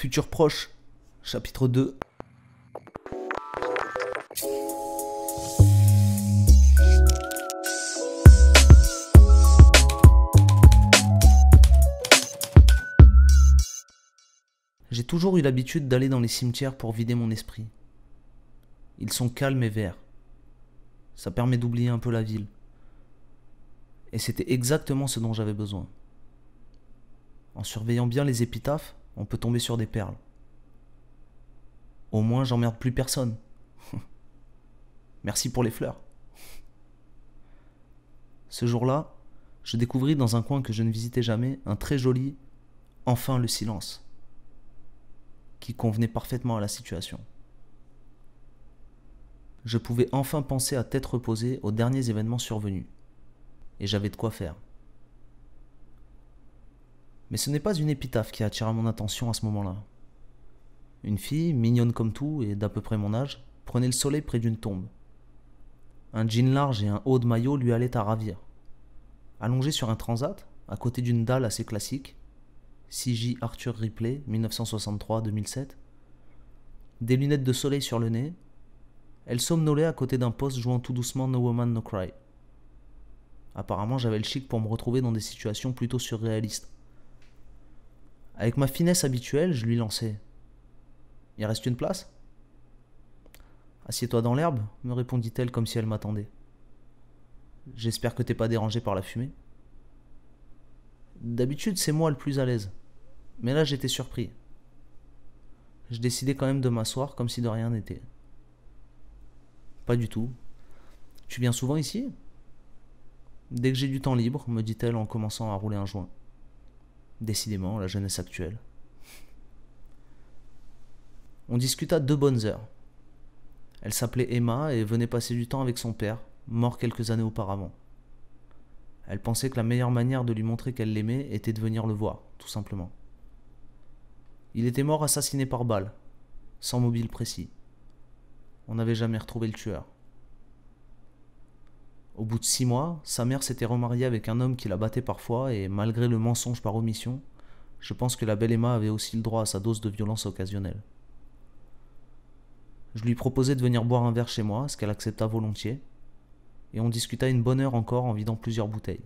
Futur proche, chapitre 2. J'ai toujours eu l'habitude d'aller dans les cimetières pour vider mon esprit. Ils sont calmes et verts. Ça permet d'oublier un peu la ville. Et c'était exactement ce dont j'avais besoin. En surveillant bien les épitaphes, on peut tomber sur des perles. Au moins, j'emmerde plus personne. Merci pour les fleurs. Ce jour-là, je découvris dans un coin que je ne visitais jamais un très joli Enfin le silence, qui convenait parfaitement à la situation. Je pouvais enfin penser à tête reposée aux derniers événements survenus, et j'avais de quoi faire. Mais ce n'est pas une épitaphe qui attira mon attention à ce moment-là. Une fille, mignonne comme tout et d'à peu près mon âge, prenait le soleil près d'une tombe. Un jean large et un haut de maillot lui allaient à ravir. Allongée sur un transat, à côté d'une dalle assez classique, CJ Arthur Ripley, 1963-2007, des lunettes de soleil sur le nez, elle somnolait à côté d'un poste jouant tout doucement No Woman No Cry. Apparemment, j'avais le chic pour me retrouver dans des situations plutôt surréalistes avec ma finesse habituelle, je lui lançais. Il reste une place Assieds-toi dans l'herbe, me répondit-elle comme si elle m'attendait. J'espère que t'es pas dérangé par la fumée. D'habitude, c'est moi le plus à l'aise. Mais là, j'étais surpris. Je décidai quand même de m'asseoir comme si de rien n'était. Pas du tout. Tu viens souvent ici Dès que j'ai du temps libre, me dit-elle en commençant à rouler un joint. Décidément, la jeunesse actuelle. On discuta deux bonnes heures. Elle s'appelait Emma et venait passer du temps avec son père, mort quelques années auparavant. Elle pensait que la meilleure manière de lui montrer qu'elle l'aimait était de venir le voir, tout simplement. Il était mort assassiné par balle, sans mobile précis. On n'avait jamais retrouvé le tueur. Au bout de six mois, sa mère s'était remariée avec un homme qui la battait parfois et malgré le mensonge par omission, je pense que la belle Emma avait aussi le droit à sa dose de violence occasionnelle. Je lui proposai de venir boire un verre chez moi, ce qu'elle accepta volontiers, et on discuta une bonne heure encore en vidant plusieurs bouteilles.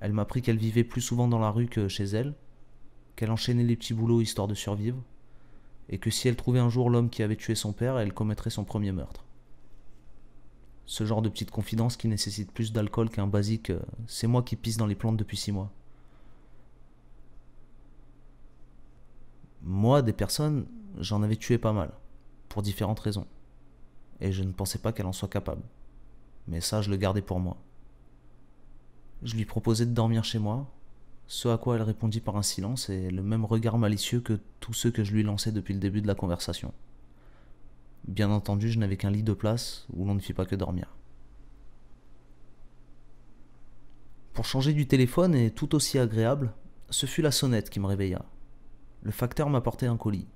Elle m'apprit qu'elle vivait plus souvent dans la rue que chez elle, qu'elle enchaînait les petits boulots histoire de survivre, et que si elle trouvait un jour l'homme qui avait tué son père, elle commettrait son premier meurtre. Ce genre de petite confidence qui nécessite plus d'alcool qu'un basique euh, c'est moi qui pisse dans les plantes depuis six mois. Moi, des personnes, j'en avais tué pas mal, pour différentes raisons. Et je ne pensais pas qu'elle en soit capable. Mais ça, je le gardais pour moi. Je lui proposais de dormir chez moi, ce à quoi elle répondit par un silence et le même regard malicieux que tous ceux que je lui lançais depuis le début de la conversation. Bien entendu, je n'avais qu'un lit de place où l'on ne fit pas que dormir. Pour changer du téléphone et tout aussi agréable, ce fut la sonnette qui me réveilla. Le facteur m'apportait un colis.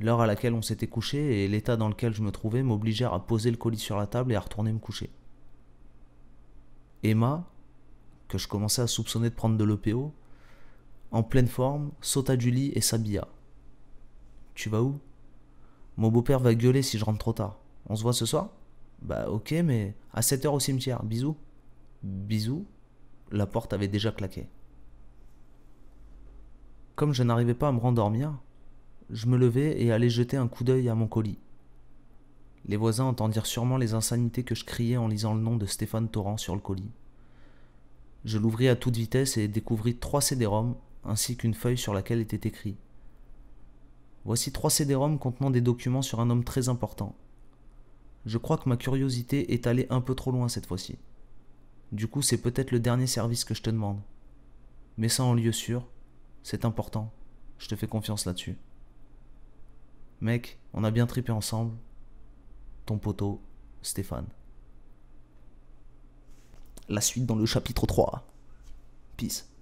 L'heure à laquelle on s'était couché et l'état dans lequel je me trouvais m'obligèrent à poser le colis sur la table et à retourner me coucher. Emma, que je commençais à soupçonner de prendre de l'EPO, en pleine forme, sauta du lit et s'habilla. Tu vas où mon beau-père va gueuler si je rentre trop tard. On se voit ce soir Bah ok, mais à 7h au cimetière. Bisous. Bisous. La porte avait déjà claqué. Comme je n'arrivais pas à me rendormir, je me levai et allai jeter un coup d'œil à mon colis. Les voisins entendirent sûrement les insanités que je criais en lisant le nom de Stéphane Torrent sur le colis. Je l'ouvris à toute vitesse et découvris trois cd ainsi qu'une feuille sur laquelle était écrit Voici trois CD-ROM contenant des documents sur un homme très important. Je crois que ma curiosité est allée un peu trop loin cette fois-ci. Du coup, c'est peut-être le dernier service que je te demande. Mets ça en lieu sûr. C'est important. Je te fais confiance là-dessus. Mec, on a bien tripé ensemble. Ton poteau, Stéphane. La suite dans le chapitre 3. Peace.